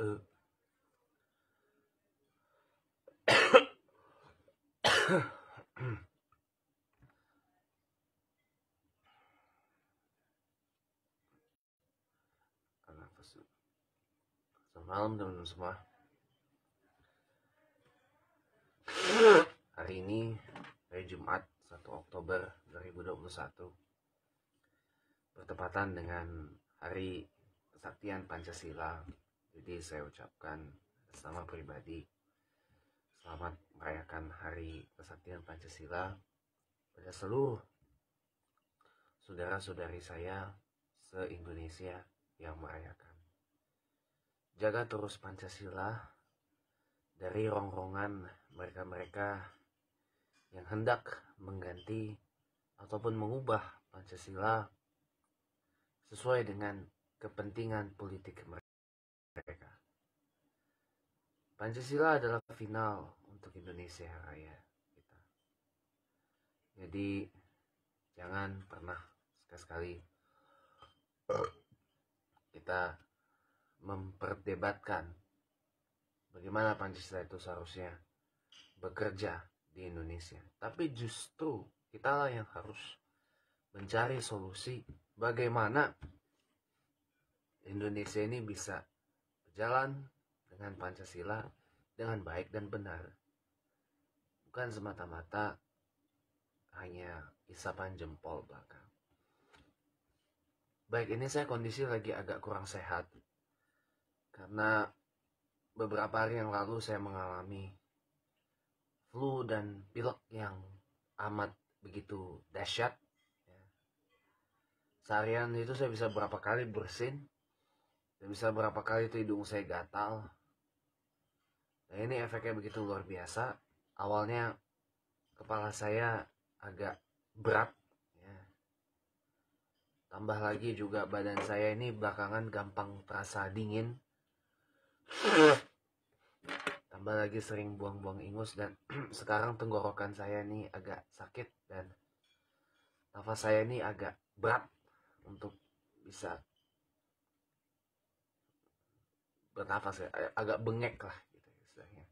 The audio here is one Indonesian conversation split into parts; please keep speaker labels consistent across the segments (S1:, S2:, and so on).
S1: malam teman-teman semua Hari ini hari Jumat 1 Oktober 2021 Bertepatan dengan hari kesaktian Pancasila jadi saya ucapkan sama pribadi selamat merayakan Hari Kesaktian Pancasila pada seluruh saudara-saudari saya se-Indonesia yang merayakan. Jaga terus Pancasila dari rongrongan mereka-mereka yang hendak mengganti ataupun mengubah Pancasila sesuai dengan kepentingan politik mereka mereka. Pancasila adalah final untuk Indonesia Raya kita. Jadi jangan pernah sekali-sekali kita memperdebatkan bagaimana Pancasila itu seharusnya bekerja di Indonesia. Tapi justru kita lah yang harus mencari solusi bagaimana Indonesia ini bisa berjalan dengan Pancasila dengan baik dan benar. Bukan semata-mata hanya isapan jempol belakang. Baik, ini saya kondisi lagi agak kurang sehat. Karena beberapa hari yang lalu saya mengalami flu dan pilek yang amat begitu dahsyat. Ya. Seharian itu saya bisa berapa kali bersin tidak bisa berapa kali itu hidung saya gatal. Nah ini efeknya begitu luar biasa. Awalnya kepala saya agak berat. Ya. Tambah lagi juga badan saya ini belakangan gampang terasa dingin. Tambah lagi sering buang-buang ingus dan sekarang tenggorokan saya ini agak sakit dan nafas saya ini agak berat untuk bisa bernafas ya agak bengek lah gitu istilahnya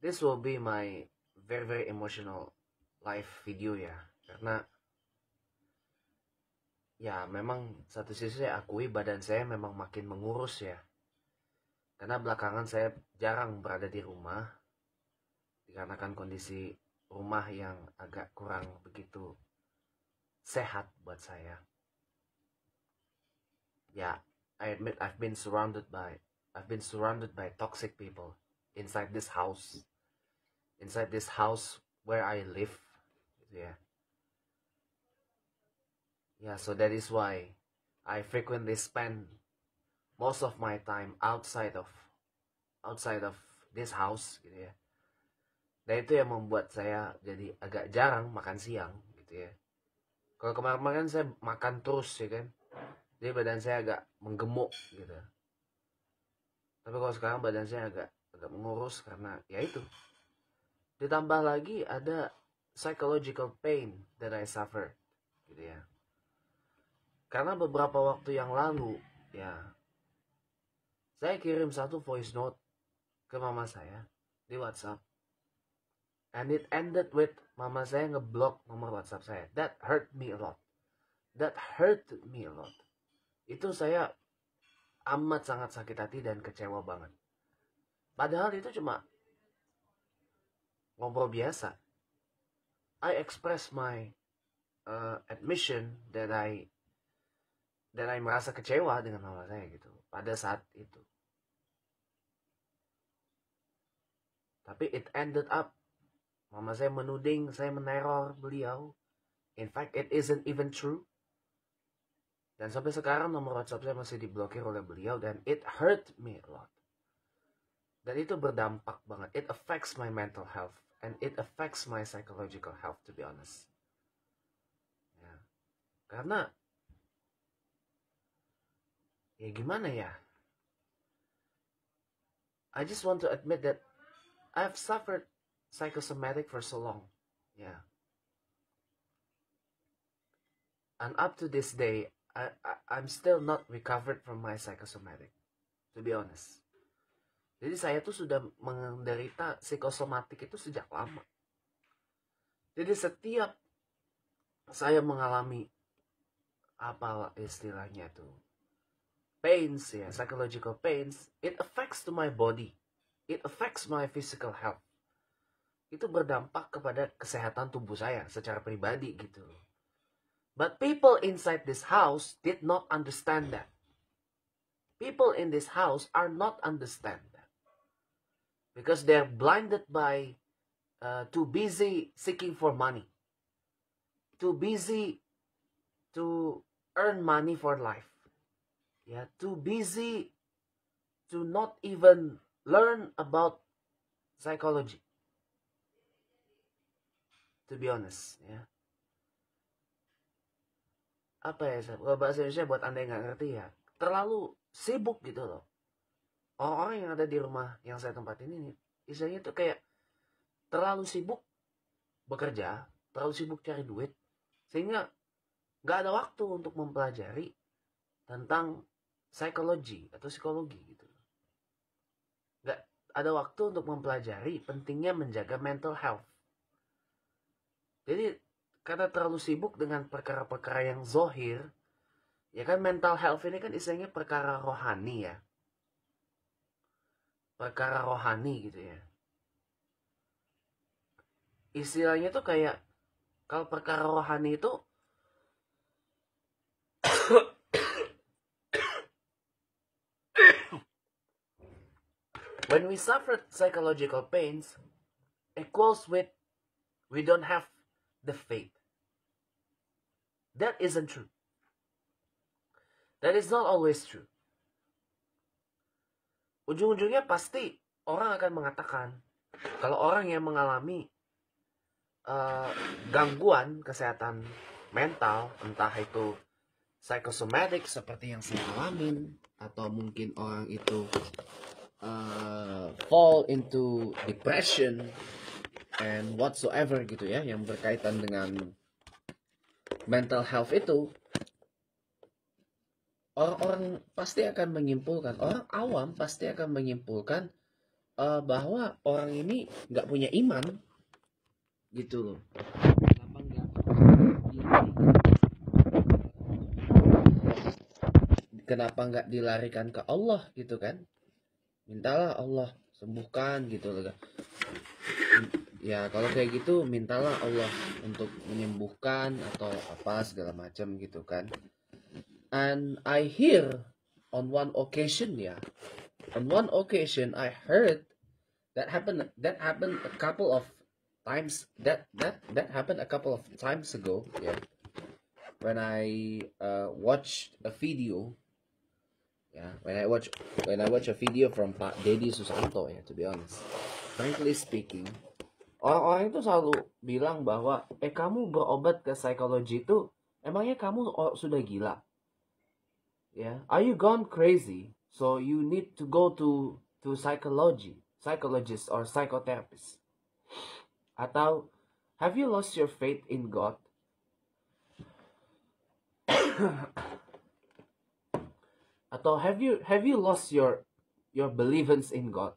S1: this will be my very very emotional live video ya karena ya memang satu sisi saya akui badan saya memang makin mengurus ya karena belakangan saya jarang berada di rumah dikarenakan kondisi rumah yang agak kurang begitu sehat buat saya yeah i admit i've been surrounded by i've been surrounded by toxic people inside this house inside this house where i live yeah yeah so that is why i frequently spend most of my time outside of outside of this house gitu ya dan itu yang membuat saya jadi agak jarang makan siang gitu ya kalau kemarin-kemarin saya makan terus ya kan jadi badan saya agak menggemuk gitu tapi kalau sekarang badan saya agak agak mengurus karena ya itu ditambah lagi ada psychological pain that I suffered gitu ya karena beberapa waktu yang lalu ya saya kirim satu voice note ke mama saya di WhatsApp and it ended with mama saya ngeblok nomor WhatsApp saya that hurt me a lot that hurt me a lot itu saya amat sangat sakit hati dan kecewa banget. Padahal itu cuma ngobrol biasa. I express my uh, admission that I that I merasa kecewa dengan hal saya gitu pada saat itu. Tapi it ended up mama saya menuding saya meneror beliau. In fact, it isn't even true. Dan sampai sekarang nomor WhatsApp saya masih diblokir oleh beliau dan it hurt me a lot. Dan itu berdampak banget. It affects my mental health and it affects my psychological health to be honest. Ya. Karena ya gimana ya? I just want to admit that I've suffered psychosomatic for so long. Yeah. And up to this day, I, I I'm still not recovered from my psychosomatic to be honest jadi saya tuh sudah menderita psikosomatik itu sejak lama jadi setiap saya mengalami apa istilahnya itu pains ya psychological pains it affects to my body it affects my physical health itu berdampak kepada kesehatan tubuh saya secara pribadi gitu loh But people inside this house did not understand that. People in this house are not understand that. Because they're blinded by uh, too busy seeking for money. Too busy to earn money for life. Yeah, too busy to not even learn about psychology. To be honest, yeah. apa ya kalau bahasa Indonesia buat anda yang nggak ngerti ya terlalu sibuk gitu loh orang-orang yang ada di rumah yang saya tempatin ini isinya tuh kayak terlalu sibuk bekerja terlalu sibuk cari duit sehingga nggak ada waktu untuk mempelajari tentang psikologi atau psikologi gitu nggak ada waktu untuk mempelajari pentingnya menjaga mental health jadi karena terlalu sibuk dengan perkara-perkara yang zohir, ya kan mental health ini kan istilahnya perkara rohani ya. Perkara rohani gitu ya. Istilahnya tuh kayak kalau perkara rohani itu when we suffer psychological pains equals with we don't have the faith. That isn't true. That is not always true. Ujung-ujungnya pasti orang akan mengatakan kalau orang yang mengalami uh, gangguan kesehatan mental, entah itu psikosomatik seperti yang saya alamin atau mungkin orang itu uh, fall into depression and whatsoever gitu ya yang berkaitan dengan mental health itu orang-orang pasti akan menyimpulkan orang awam pasti akan menyimpulkan uh, bahwa orang ini nggak punya iman gitu loh kenapa nggak dilarikan ke Allah gitu kan mintalah Allah sembuhkan gitu loh kan ya kalau kayak gitu mintalah Allah untuk menyembuhkan atau apa segala macam gitu kan and I hear on one occasion ya on one occasion I heard that happened that happened a couple of times that that that happened a couple of times ago yeah when I uh, watched a video yeah when I watch when I watch a video from Pak Deddy Susanto yeah to be honest frankly speaking orang-orang itu selalu bilang bahwa eh kamu berobat ke psikologi itu emangnya kamu sudah gila ya yeah. are you gone crazy so you need to go to to psychology psychologist or psychotherapist atau have you lost your faith in God atau have you have you lost your your believance in God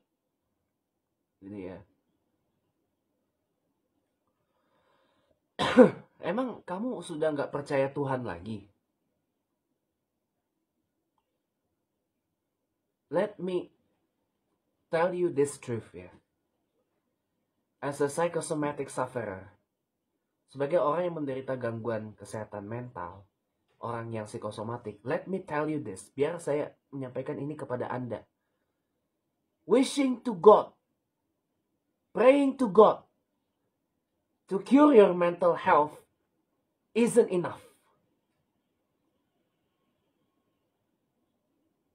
S1: ini ya Emang kamu sudah nggak percaya Tuhan lagi? Let me tell you this truth ya. As a psychosomatic sufferer, sebagai orang yang menderita gangguan kesehatan mental, orang yang psikosomatik, let me tell you this, biar saya menyampaikan ini kepada Anda. Wishing to God, praying to God, to cure your mental health isn't enough.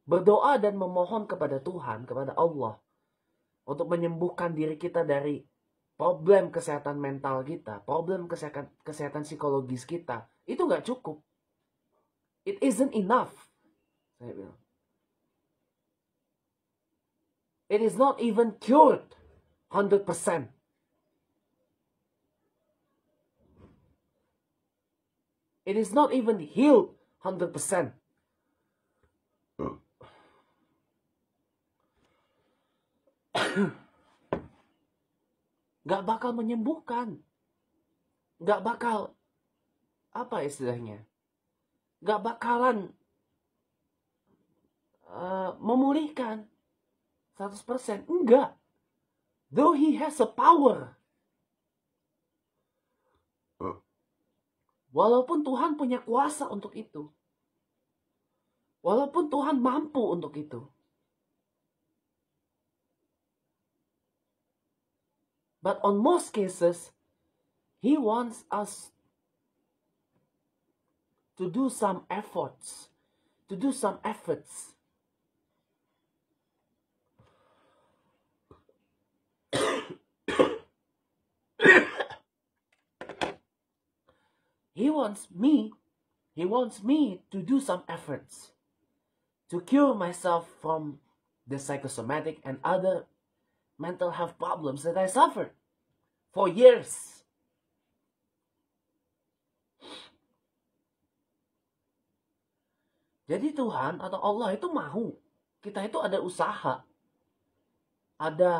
S1: Berdoa dan memohon kepada Tuhan, kepada Allah, untuk menyembuhkan diri kita dari problem kesehatan mental kita, problem kesehatan, kesehatan psikologis kita, itu nggak cukup. It isn't enough. Saya bilang. It is not even cured 100%. It is not even healed 100%. Gak bakal menyembuhkan. Gak bakal, apa istilahnya? Gak bakalan uh, memulihkan 100%. Enggak. Though he has a power Walaupun Tuhan punya kuasa untuk itu. Walaupun Tuhan mampu untuk itu. But on most cases, He wants us to do some efforts, to do some efforts He wants me, he wants me to do some efforts to cure myself from the psychosomatic and other mental health problems that I suffered for years. Jadi Tuhan atau Allah itu mau kita itu ada usaha, ada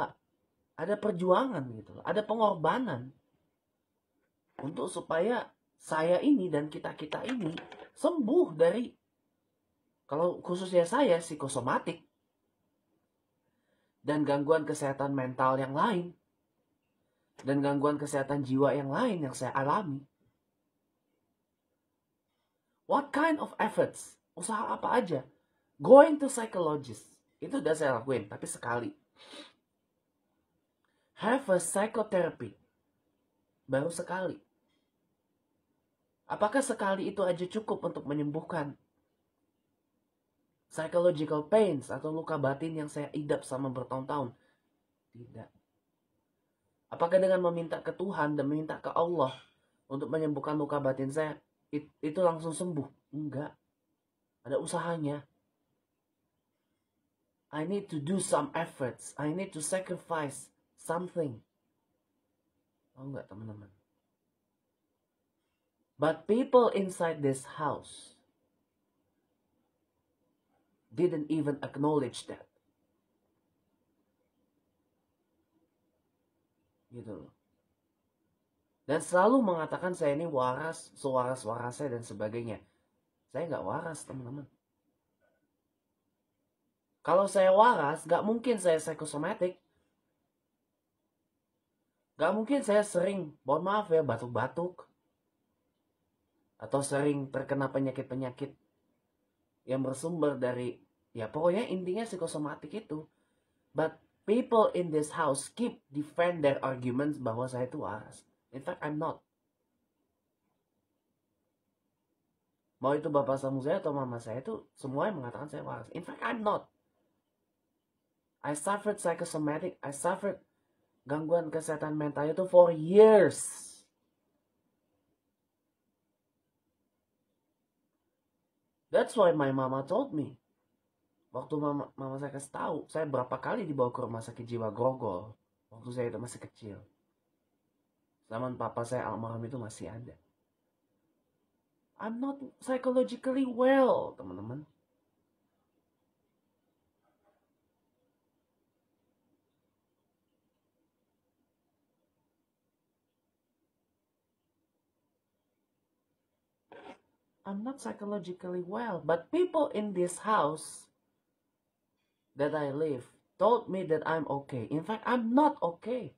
S1: ada perjuangan gitu, ada pengorbanan untuk supaya saya ini dan kita-kita ini sembuh dari kalau khususnya saya psikosomatik dan gangguan kesehatan mental yang lain dan gangguan kesehatan jiwa yang lain yang saya alami. What kind of efforts? Usaha apa aja? Going to psychologist. Itu udah saya lakuin, tapi sekali. Have a psychotherapy. Baru sekali. Apakah sekali itu aja cukup untuk menyembuhkan? Psychological pains atau luka batin yang saya idap sama bertahun-tahun? Tidak. Apakah dengan meminta ke Tuhan dan meminta ke Allah untuk menyembuhkan luka batin saya, itu langsung sembuh? Enggak. Ada usahanya. I need to do some efforts. I need to sacrifice something. Oh enggak teman-teman. But people inside this house didn't even acknowledge that. Gitu loh. Dan selalu mengatakan saya ini waras, sewaras saya dan sebagainya. Saya nggak waras teman-teman. Kalau saya waras, nggak mungkin saya psikosomatik. Nggak mungkin saya sering, mohon maaf ya, batuk-batuk atau sering terkena penyakit-penyakit yang bersumber dari ya pokoknya intinya psikosomatik itu but people in this house keep defend their arguments bahwa saya itu waras in fact I'm not mau itu bapak sama saya atau mama saya itu semuanya mengatakan saya waras in fact I'm not I suffered psychosomatic I suffered gangguan kesehatan mental itu for years That's why my mama told me. Waktu mama, mama saya kasih tahu, saya berapa kali dibawa ke rumah sakit jiwa Grogol. Waktu saya itu masih kecil. Zaman papa saya almarhum itu masih ada. I'm not psychologically well, teman-teman. I'm not psychologically well, but people in this house that I live told me that I'm okay. In fact, I'm not okay.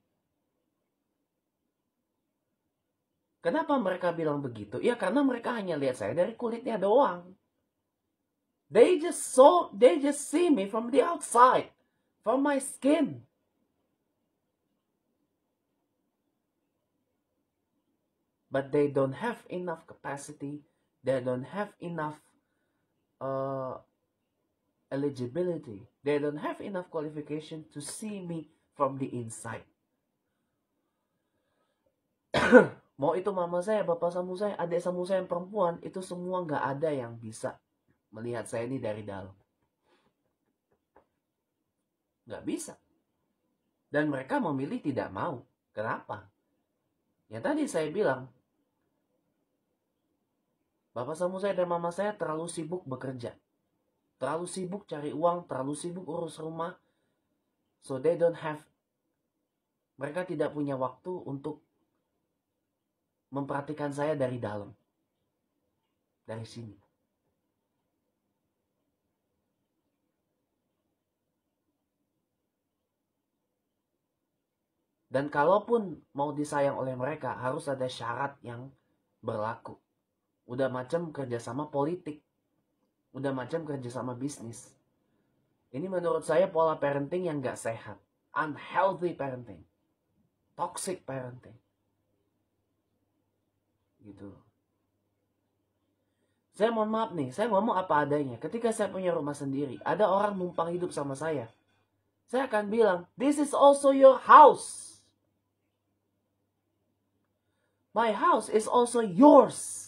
S1: Kenapa mereka bilang begitu? Ya karena mereka hanya lihat saya dari kulitnya doang. They just saw, they just see me from the outside, from my skin. But they don't have enough capacity They don't have enough uh, eligibility. They don't have enough qualification to see me from the inside. Mau itu mama saya, bapak samu saya, adik samu saya yang perempuan, itu semua nggak ada yang bisa melihat saya ini dari dalam. Nggak bisa. Dan mereka memilih tidak mau. Kenapa? Ya tadi saya bilang, Bapak sama saya dan mama saya terlalu sibuk bekerja. Terlalu sibuk cari uang, terlalu sibuk urus rumah. So they don't have mereka tidak punya waktu untuk memperhatikan saya dari dalam. Dari sini. Dan kalaupun mau disayang oleh mereka, harus ada syarat yang berlaku udah macam kerjasama politik, udah macam kerjasama bisnis. Ini menurut saya pola parenting yang gak sehat. Unhealthy parenting. Toxic parenting. Gitu. Saya mohon maaf nih, saya ngomong apa adanya. Ketika saya punya rumah sendiri, ada orang numpang hidup sama saya. Saya akan bilang, this is also your house. My house is also yours.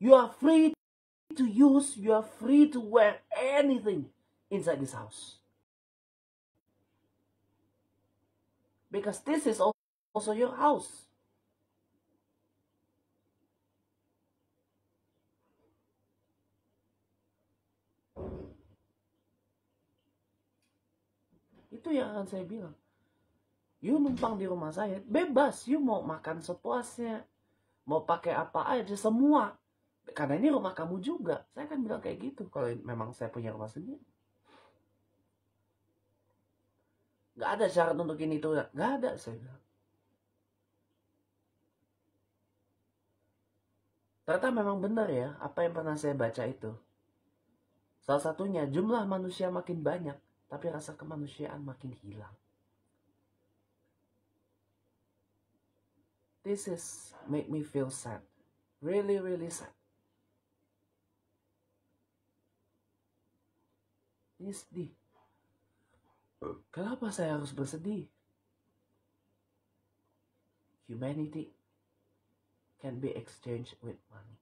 S1: You are free to use, you are free to wear anything inside this house. Because this is also your house. Itu yang akan saya bilang. You numpang di rumah saya, bebas. You mau makan sepuasnya, mau pakai apa aja, semua karena ini rumah kamu juga saya kan bilang kayak gitu kalau memang saya punya rumah sendiri nggak ada syarat untuk ini itu nggak ada saya bilang ternyata memang benar ya apa yang pernah saya baca itu salah satunya jumlah manusia makin banyak tapi rasa kemanusiaan makin hilang this is make me feel sad really really sad Ini sedih. Kenapa saya harus bersedih? Humanity can be exchanged with money.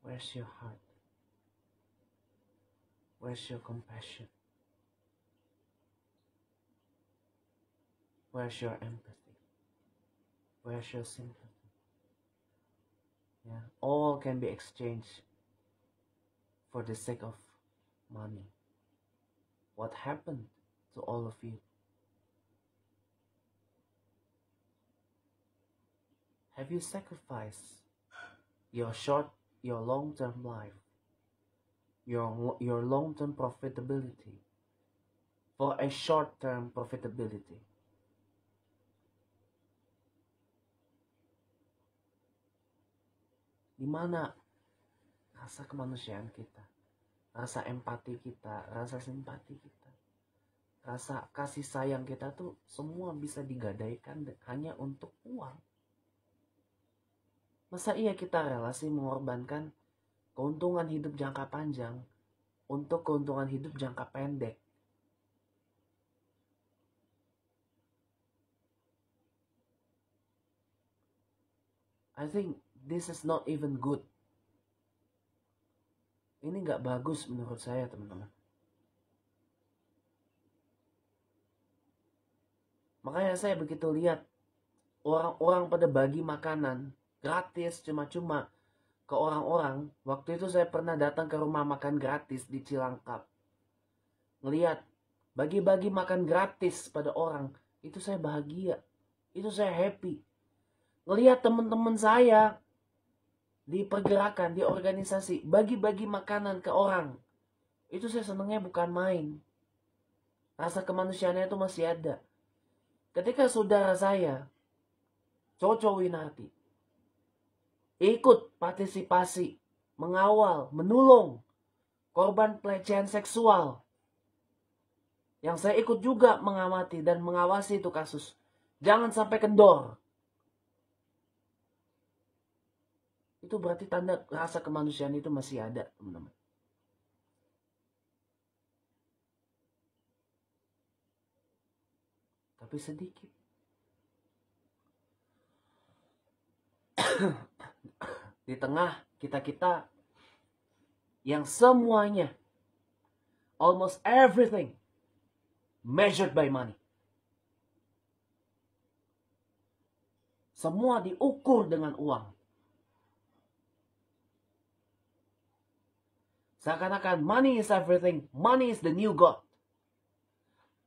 S1: Where's your heart? Where's your compassion? Where's your empathy? Where's your sympathy? Yeah, all can be exchanged for the sake of money. What happened to all of you? Have you sacrificed your short, your long-term life, your, your long-term profitability for a short-term profitability? Di mana rasa kemanusiaan kita? rasa empati kita, rasa simpati kita, rasa kasih sayang kita tuh semua bisa digadaikan hanya untuk uang. Masa iya kita relasi mengorbankan keuntungan hidup jangka panjang untuk keuntungan hidup jangka pendek? I think this is not even good ini nggak bagus menurut saya teman-teman makanya saya begitu lihat orang-orang pada bagi makanan gratis cuma-cuma ke orang-orang waktu itu saya pernah datang ke rumah makan gratis di Cilangkap ngelihat bagi-bagi makan gratis pada orang itu saya bahagia itu saya happy ngelihat teman-teman saya di pergerakan, di organisasi, bagi-bagi makanan ke orang. Itu saya senengnya bukan main. Rasa kemanusiaannya itu masih ada. Ketika saudara saya, Coco Winarti, ikut partisipasi, mengawal, menolong korban pelecehan seksual. Yang saya ikut juga mengamati dan mengawasi itu kasus. Jangan sampai kendor. itu berarti tanda rasa kemanusiaan itu masih ada teman-teman tapi sedikit di tengah kita-kita yang semuanya almost everything measured by money semua diukur dengan uang Seakan-akan money is everything, money is the new God.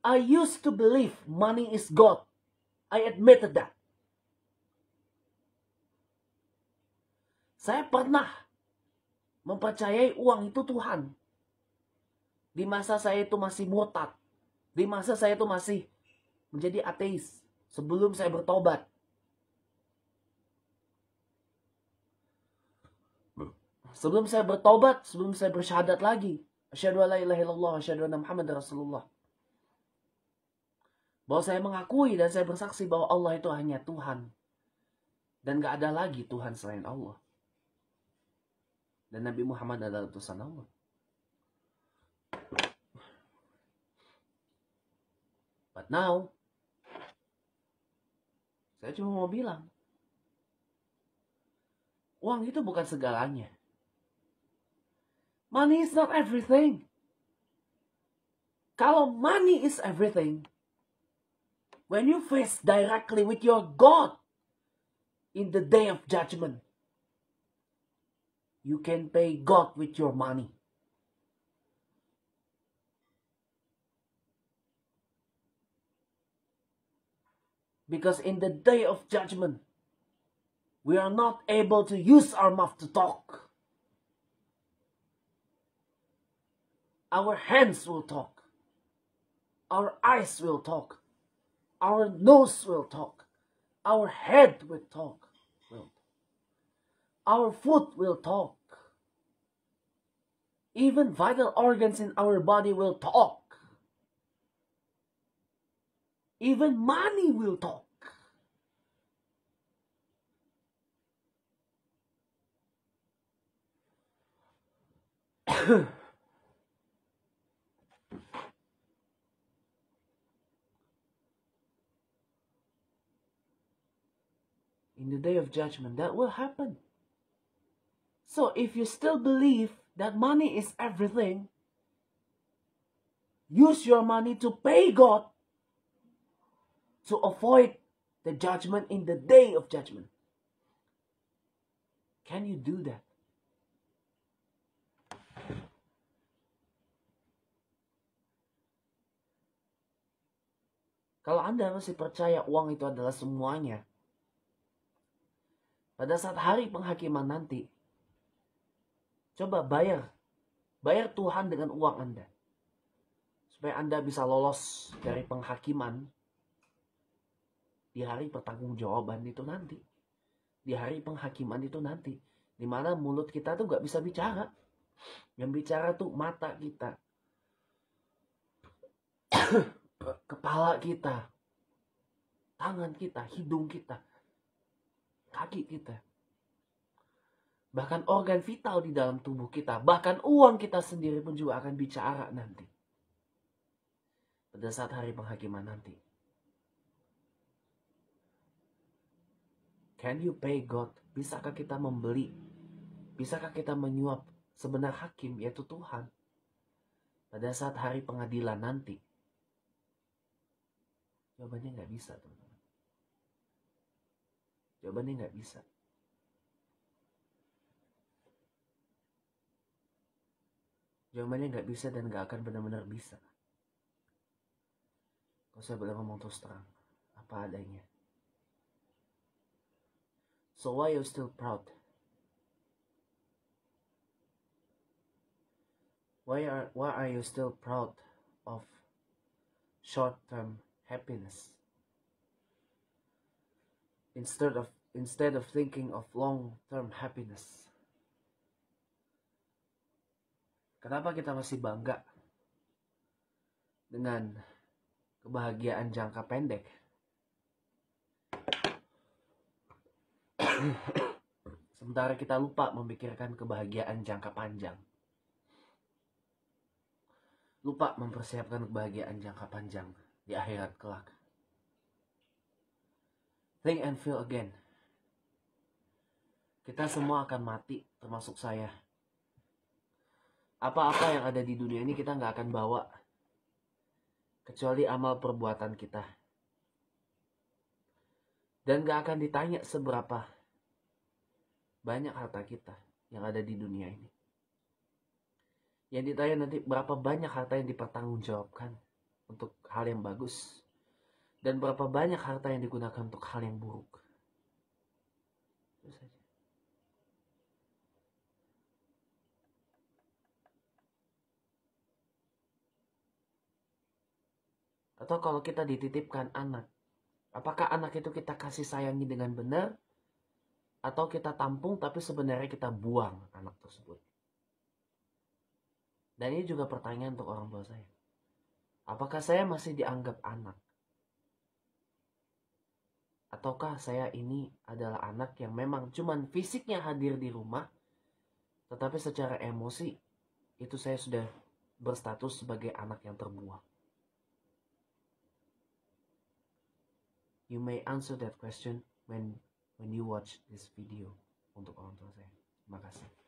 S1: I used to believe money is God. I admitted that. Saya pernah mempercayai uang itu Tuhan. Di masa saya itu masih murtad. Di masa saya itu masih menjadi ateis. Sebelum saya bertobat. Sebelum saya bertobat, sebelum saya bersyahadat lagi. Asyadu ala ilaha illallah, asyadu anna Muhammad Rasulullah. Bahwa saya mengakui dan saya bersaksi bahwa Allah itu hanya Tuhan. Dan gak ada lagi Tuhan selain Allah. Dan Nabi Muhammad adalah utusan Allah. But now, saya cuma mau bilang, uang itu bukan segalanya. Money is not everything. Kalau money is everything, when you face directly with your God in the day of judgment, you can pay God with your money. Because in the day of judgment, we are not able to use our mouth to talk. Our hands will talk. Our eyes will talk. Our nose will talk. Our head will talk. Our foot will talk. Even vital organs in our body will talk. Even money will talk. the day of judgment that will happen. So if you still believe that money is everything, use your money to pay God to avoid the judgment in the day of judgment. Can you do that? Kalau Anda masih percaya uang itu adalah semuanya, Pada saat hari penghakiman nanti, coba bayar. Bayar Tuhan dengan uang Anda. Supaya Anda bisa lolos dari penghakiman di hari pertanggungjawaban itu nanti. Di hari penghakiman itu nanti. Dimana mulut kita tuh gak bisa bicara. Yang bicara tuh mata kita. Kepala kita. Tangan kita, hidung kita kaki kita. Bahkan organ vital di dalam tubuh kita, bahkan uang kita sendiri pun juga akan bicara nanti. Pada saat hari penghakiman nanti. Can you pay God? Bisakah kita membeli? Bisakah kita menyuap sebenar hakim yaitu Tuhan? Pada saat hari pengadilan nanti. Jawabannya nggak bisa, teman-teman. Jawabannya nggak bisa. Jawabannya nggak bisa dan nggak akan benar-benar bisa. Kalau saya boleh ngomong terus terang, apa adanya. So why you still proud? Why are why are you still proud of short-term happiness? instead of instead of thinking of long-term happiness. Kenapa kita masih bangga dengan kebahagiaan jangka pendek? Sementara kita lupa memikirkan kebahagiaan jangka panjang. Lupa mempersiapkan kebahagiaan jangka panjang di akhirat kelak. Think and feel again. Kita semua akan mati, termasuk saya. Apa-apa yang ada di dunia ini kita nggak akan bawa. Kecuali amal perbuatan kita. Dan nggak akan ditanya seberapa banyak harta kita yang ada di dunia ini. Yang ditanya nanti berapa banyak harta yang dipertanggungjawabkan untuk hal yang bagus dan berapa banyak harta yang digunakan untuk hal yang buruk. Atau kalau kita dititipkan anak, apakah anak itu kita kasih sayangi dengan benar atau kita tampung tapi sebenarnya kita buang anak tersebut? Dan ini juga pertanyaan untuk orang tua saya. Apakah saya masih dianggap anak? ataukah saya ini adalah anak yang memang cuman fisiknya hadir di rumah tetapi secara emosi itu saya sudah berstatus sebagai anak yang terbuang you may answer that question when when you watch this video untuk orang tua saya terima kasih